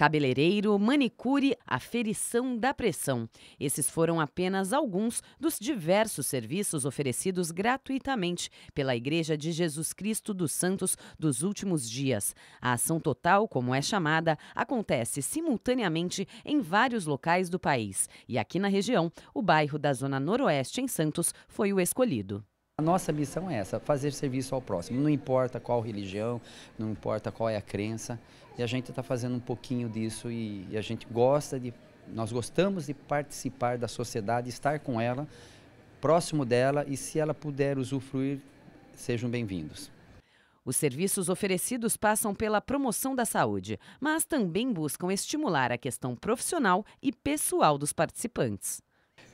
cabeleireiro, manicure, aferição da pressão. Esses foram apenas alguns dos diversos serviços oferecidos gratuitamente pela Igreja de Jesus Cristo dos Santos dos últimos dias. A ação total, como é chamada, acontece simultaneamente em vários locais do país. E aqui na região, o bairro da Zona Noroeste, em Santos, foi o escolhido. A nossa missão é essa, fazer serviço ao próximo. Não importa qual religião, não importa qual é a crença, e a gente está fazendo um pouquinho disso e, e, a gente gosta de, nós gostamos de participar da sociedade, estar com ela, próximo dela e se ela puder usufruir, sejam bem-vindos. Os serviços oferecidos passam pela promoção da saúde, mas também buscam estimular a questão profissional e pessoal dos participantes.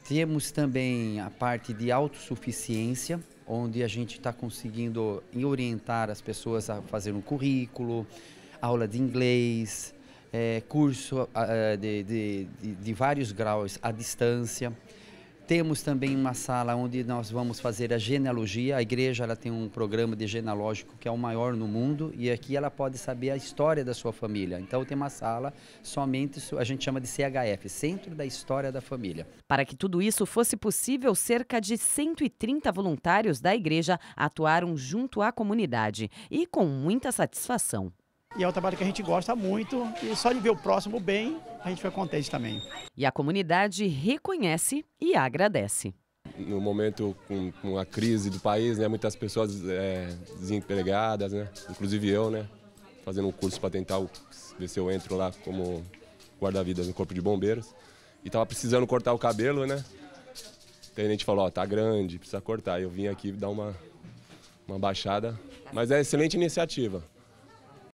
Temos também a parte de autossuficiência, onde a gente está conseguindo orientar as pessoas a fazer um currículo, aula de inglês, é, curso ah, eh, de, de, de, de vários graus à distância. Temos também uma sala onde nós vamos fazer a genealogia. A igreja ela tem um programa de genealógico que é o maior no mundo e aqui ela pode saber a história da sua família. Então tem uma sala somente, a gente chama de CHF, Centro da História da Família. Para que tudo isso fosse possível, cerca de 130 voluntários da igreja atuaram junto à comunidade e com muita satisfação. E é um trabalho que a gente gosta muito e só de ver o próximo bem, a gente fica contente também. E a comunidade reconhece e agradece. No momento com, com a crise do país, né, muitas pessoas é, desempregadas, né, inclusive eu, né, fazendo um curso para tentar ver se eu entro lá como guarda-vidas no Corpo de Bombeiros. E tava precisando cortar o cabelo, né? Então a gente falou, ó, tá grande, precisa cortar. Eu vim aqui dar uma, uma baixada. Mas é excelente iniciativa.